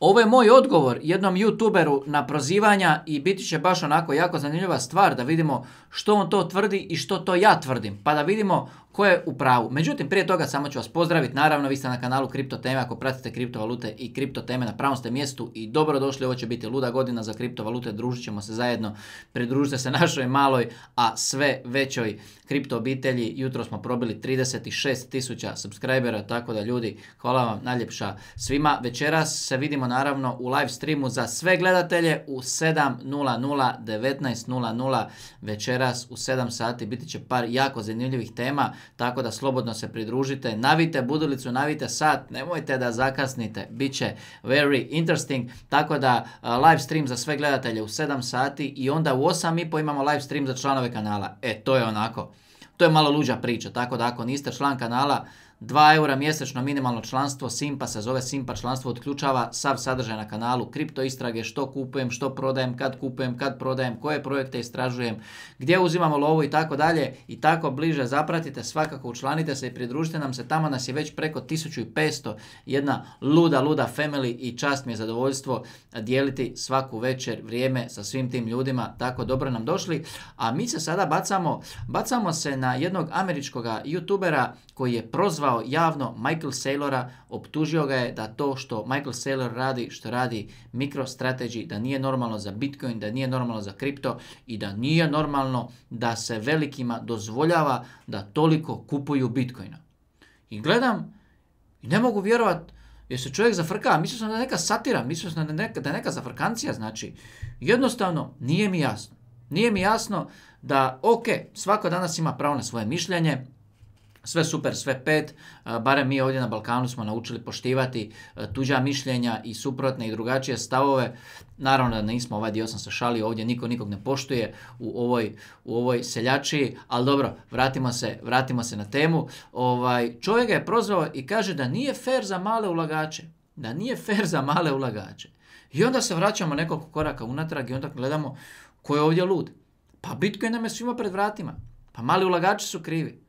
Ovo je moj odgovor jednom youtuberu na prozivanja i biti će baš onako jako zanimljiva stvar da vidimo što on to tvrdi i što to ja tvrdim, pa da vidimo ko je u pravu. Međutim, prije toga samo ću vas pozdraviti, naravno vi ste na kanalu Kripto Teme, ako pratite kriptovalute i kripto teme na pravom ste mjestu i dobrodošli, ovo će biti luda godina za kriptovalute, družit ćemo se zajedno, pridružite se našoj maloj, a sve većoj kripto obitelji. Jutro smo probili 36 tisuća subscribera, tako da ljudi, hvala vam najljepša svima. Večeras se vidimo naravno u live streamu za sve gledatelje u 7.00, 19.00 večeras u 7 sati. Biti će par jako zanimljivih tema, tako da slobodno se pridružite. Navite budulicu, navite sat, nemojte da zakasnite. bit će very interesting, tako da live stream za sve gledatelje u 7 sati i onda u 8.30 imamo live stream za članove kanala. E, to je onako, to je malo luđa priča, tako da ako niste član kanala, 2 eura mjesečno minimalno članstvo Simpa se zove Simpa članstvo odključava sav sadržaj na kanalu, kripto istrage, što kupujem, što prodajem, kad kupujem, kad prodajem, koje projekte istražujem, gdje uzimamo lovu i tako dalje i tako bliže zapratite, svakako učlanite se i pridružite nam se, tamo nas je već preko 1500, jedna luda, luda family i čast mi je zadovoljstvo dijeliti svaku večer vrijeme sa svim tim ljudima, tako dobro nam došli, a mi se sada bacamo, bacamo se na jednog američkoga youtubera koji je prozvao javno Michael Saylora, optužio ga je da to što Michael Saylor radi, što radi MicroStrategy, da nije normalno za Bitcoin, da nije normalno za kripto i da nije normalno da se velikima dozvoljava da toliko kupuju Bitcoina. I gledam i ne mogu vjerovat jer se čovjek zafrka, mislio sam da neka satira, mislio sam da neka, neka zafrkancija, znači jednostavno nije mi jasno. Nije mi jasno da, ok, svako danas ima pravo na svoje mišljenje, sve super, sve pet, e, barem mi ovdje na Balkanu smo naučili poštivati e, tuđa mišljenja i suprotne i drugačije stavove. Naravno da nismo, ovaj dio sam se šalio, ovdje niko nikog ne poštuje u ovoj, u ovoj seljačiji, ali dobro, vratimo se, vratimo se na temu. Ovaj, čovjek ga je prozvao i kaže da nije fer za male ulagače, da nije fer za male ulagače. I onda se vraćamo nekoliko koraka unatrag i onda gledamo ko je ovdje lud. Pa Bitcoin nam je svima pred vratima. Pa mali ulagači su krivi.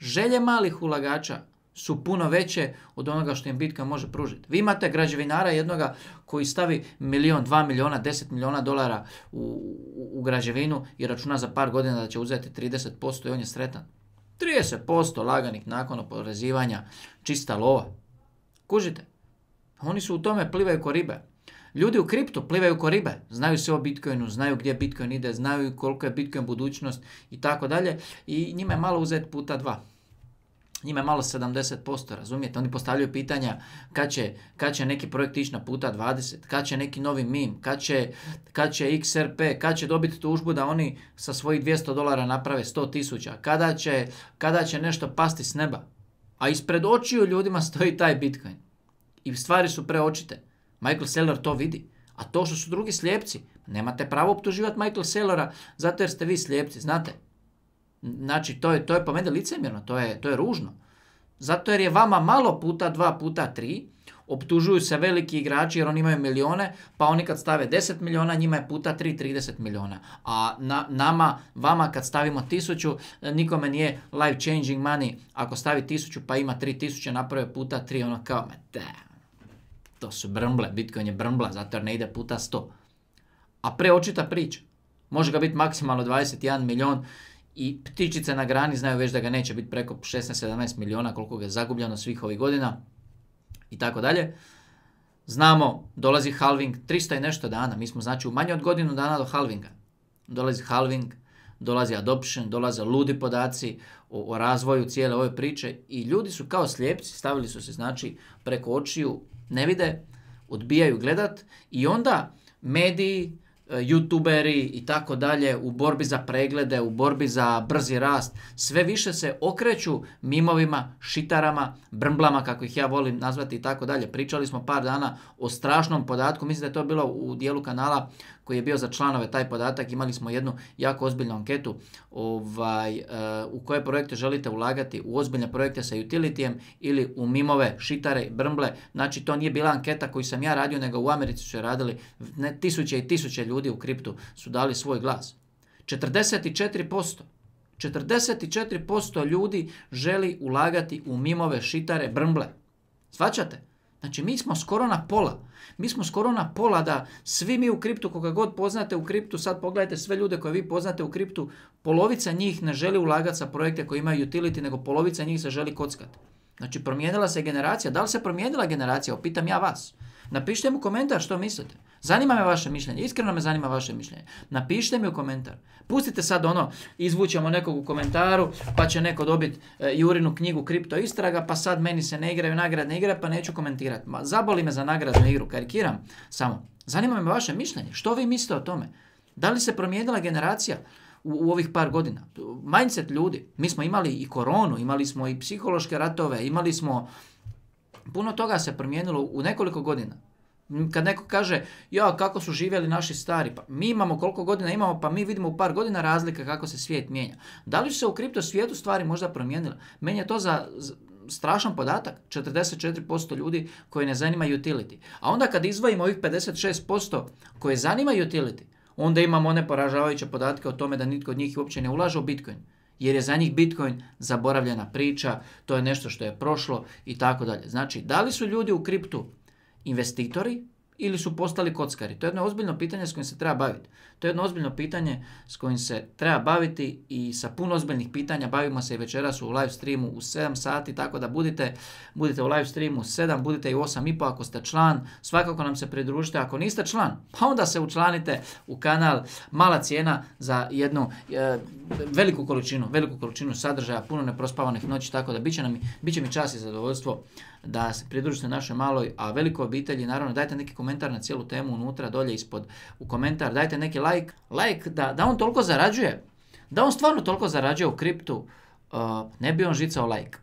Želje malih ulagača su puno veće od onoga što im bitka može pružiti. Vi imate građevinara jednoga koji stavi milion, dva miliona, deset miliona dolara u, u, građevinu i računa za par godina da će uzeti 30% i on je sretan. 30% laganih nakon oporezivanja, čista lova. Kužite? Oni su u tome plivaju ko ribe. Ljudi u kriptu plivaju ko ribe, znaju sve o Bitcoinu, znaju gdje Bitcoin ide, znaju koliko je Bitcoin budućnost i tako dalje i njima je malo uzet puta dva. Njima je malo 70%, razumijete? Oni postavljaju pitanja kad će, kad će neki projekt ići na puta 20, kad će neki novi mim, kad će, kad će XRP, kad će dobiti tužbu da oni sa svojih 200 dolara naprave 100 tisuća, kada će, kada će nešto pasti s neba. A ispred očiju ljudima stoji taj Bitcoin. I stvari su preočite. Michael Seller to vidi. A to što su drugi slijepci, nemate pravo optuživati Michael Sellera zato jer ste vi slijepci, znate. Znači, to je, to je po mene licemjerno, to je, to je ružno. Zato jer je vama malo puta, dva puta, tri, optužuju se veliki igrači jer oni imaju milione, pa oni kad stave 10 miliona, njima je puta 3, 30 miliona. A na, nama, vama kad stavimo tisuću, e, nikome nije life changing money, ako stavi tisuću pa ima tisuće naprave puta tri, ono kao, damn to su brmble, Bitcoin je brmbla, zato jer ne ide puta 100. A preočita priča. Može ga biti maksimalno 21 milion i ptičice na grani znaju već da ga neće biti preko 16-17 miliona koliko ga je zagubljeno svih ovih godina i tako dalje. Znamo, dolazi halving 300 i nešto dana, mi smo znači u manje od godinu dana do halvinga. Dolazi halving, dolazi adoption, dolaze ludi podaci o, o razvoju cijele ove priče i ljudi su kao slijepci, stavili su se znači preko očiju, ne vide, odbijaju gledat i onda mediji, E, youtuberi i tako dalje u borbi za preglede, u borbi za brzi rast, sve više se okreću mimovima, šitarama, brmblama kako ih ja volim nazvati i tako dalje. Pričali smo par dana o strašnom podatku, mislim da je to bilo u dijelu kanala koji je bio za članove taj podatak, imali smo jednu jako ozbiljnu anketu ovaj, e, u koje projekte želite ulagati, u ozbiljne projekte sa utilitijem ili u mimove, šitare, brmble. Znači to nije bila anketa koju sam ja radio, nego u Americi su je radili ne, tisuće i tisuće ljudi ljudi u kriptu su dali svoj glas. 44%. 44% ljudi želi ulagati u mimove, šitare, brmble. Svaćate? Znači mi smo skoro na pola. Mi smo skoro na pola da svi mi u kriptu, koga god poznate u kriptu, sad pogledajte sve ljude koje vi poznate u kriptu, polovica njih ne želi ulagati sa projekte koji imaju utility, nego polovica njih se želi kockati. Znači promijenila se generacija. Da li se promijenila generacija? Opitam ja vas. Napišite mu komentar što mislite. Zanima me vaše mišljenje, iskreno me zanima vaše mišljenje. Napišite mi u komentar. Pustite sad ono, izvućemo nekog u komentaru, pa će neko dobiti e, Jurinu knjigu Kripto istraga, pa sad meni se ne igraju nagradne igre, pa neću komentirati. Ma zaboli me za nagradnu igru, karikiram samo. Zanima me vaše mišljenje, što vi mislite o tome? Da li se promijenila generacija? u, ovih par godina. Mindset ljudi. Mi smo imali i koronu, imali smo i psihološke ratove, imali smo... Puno toga se promijenilo u nekoliko godina. Kad neko kaže, ja kako su živjeli naši stari, pa mi imamo koliko godina imamo, pa mi vidimo u par godina razlika kako se svijet mijenja. Da li su se u kripto svijetu stvari možda promijenile? Meni je to za, strašan podatak, 44% ljudi koji ne zanima utility. A onda kad izvojimo ovih 56% koje zanima utility, onda imamo one poražavajuće podatke o tome da nitko od njih uopće ne ulaže u Bitcoin. Jer je za njih Bitcoin zaboravljena priča, to je nešto što je prošlo i tako dalje. Znači, da li su ljudi u kriptu investitori ili su postali kockari? To je jedno ozbiljno pitanje s kojim se treba baviti. To je jedno ozbiljno pitanje s kojim se treba baviti i sa puno ozbiljnih pitanja bavimo se i večeras u live streamu u 7 sati, tako da budite, budite u live streamu u 7, budite i u 8 i po ako ste član, svakako nam se pridružite ako niste član, pa onda se učlanite u kanal Mala cijena za jednu e, veliku količinu, veliku količinu sadržaja, puno neprospavanih noći, tako da bit nam, bit će mi čas i zadovoljstvo da se pridružite našoj maloj, a velikoj obitelji. Naravno, dajte neki komentar na cijelu temu unutra, dolje ispod u komentar. Dajte neki like, like da, on toliko zarađuje, da on stvarno toliko zarađuje u kriptu, uh, ne bi on žicao like.